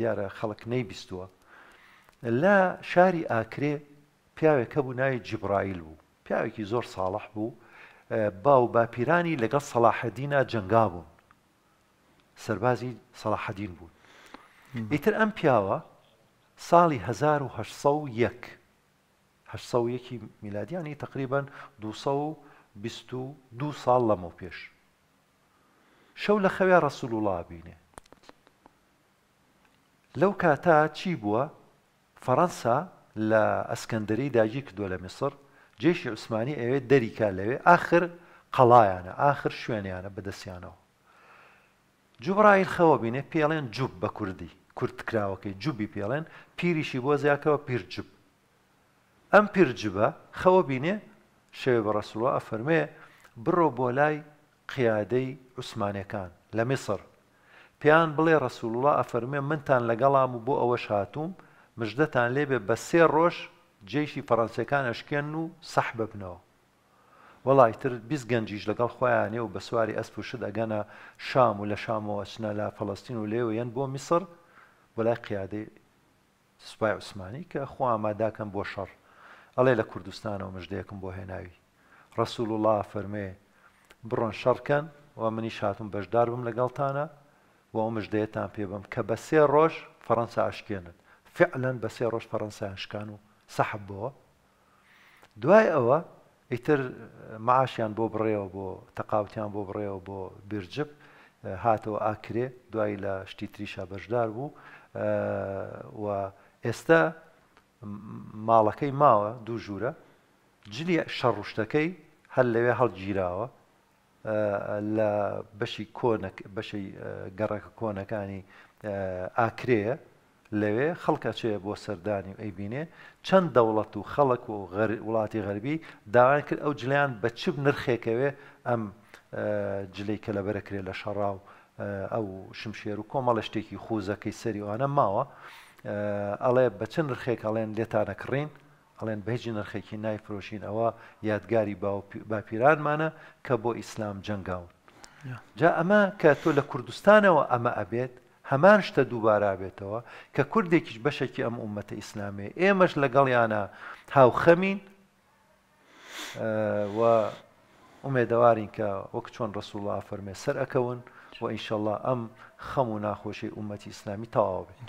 دیارە خەڵک نەیبیستووە لە شاری ئاکرێ پیاوێکە بوو ناوی جیبرائیل بوو پیاوێکی زۆر ساڵح بوو با و باپیرانی لەگەڵ سەلاحەدینا جەنگا بوون سەربازی سەلاحەدین بوون ئیتر ئەم پیاوە ساڵی 1970 میلادیانی تقریبان 2 ساڵ لەمە پێش شەو لە خەوێ ڕسول وڵا بینێ لەو کاتا چی بووە فەەنسا لە ئەسکەندری داگی کردووە لە میسر جێشی عوسمانی ئەوێ دەریکا لەوێ آخر قەڵایانە آخر شوێنیانە بەدەستیانەوە جوبرایل خەوە بینێ پێڵێن جوب بە کوردی کورتکراوەکەی جوبی پێڵێن پیریشی بۆ زیاکەوە پیرجب ئەم پیرجبە خەوە بینێ شەوێ بە ڕسووە ئەفەرمێ بڕۆ بۆ لای قیادەی عوسمانەکان لە میسر پیان بڵێ ڕسوولڵە ئەفەرمێ منتان لەگەڵام و بۆ ئەوەش هاتووم مژدەتان لێبێ بە سێ ڕۆژ جێشی فەڕەنسیەکان ئەشکێن و سەح ببنەوە وڵای تر بیست گەنجیش لەگەڵ خۆیانێ و بە سواری ئەسپوشت ئەگەنە شام و لە شامەوەچنە لە فەڵستین و لێوە یەن بۆ میسر وەلای قیادەی سوپای عوسمانی کە خۆ ئاماداکەم بۆ شەڕ ئەڵێ لە کوردستانەوە مژدەیەکم بۆ هێناوی ڕسوول وڵا فەرمێ بڕۆن شەڕکەن و منی شاتم بەشدار بم لەگەڵتانە و ئەو مژدەیەتان پێ بم کە بە سێ ڕۆژ فەەنسا عشکێنن فعلەن بە سێ ڕۆژ فەەنسا عشکان و سەحب بەوە دوای ئەوە ئیتر معاشیان بۆ بڕێەوە بۆ تەقاوتیان بۆ بڕێەوە بۆ بیرجب هاتەوە ئاکرێ دوای لە شتی تریشا بەشدار بوو و ئێستا ماڵەکەی ماوە دوو ژوورە جلی شەڕوشتەکەی هەر لەوێ هەڵگیراوە لە بەشی کۆنک بەشی گەڕەکە کۆنەکانی ئاکرەیە لەوێ خەڵکە چێ بۆ سەردانی و ئەیبینێ چەند دەوڵەت و خەڵک و وڵاتی غەربی داوان کرد ئەو جلیان بە چب نرخێکەوێ ئەم جلەی کە لە بەرەکرێ لە شەڕاو ئەو شمشێر و کۆمەڵە شتێکی خۆزەکەی سەریوانە ماوە ئەڵێ بە چەند نرخێک ئەڵێن لێتانەکڕین ئەڵێن بەهێجی نرخێکی نایفرۆشین ئەوە یادگاری باپیرانمانە کە بۆ ئیسلام جەنگاون جا ئەمە کە تۆ لە کوردستانەوە ئەمە ئەبێت هەمان شتە دووبارە بێتەوە کە کوردێکیش بەشێکی ئەم عومەتە ئیسلامی ئێمەش لەگەڵیانە هاوخەمین و ئومێدەوارین کە وەک چۆن ڕسوڵە فەرمێ سەر ئەەکەون و ئینشەله ئەم خەم و ناخۆشی عومەتی ئیسلامی تەواو بێت.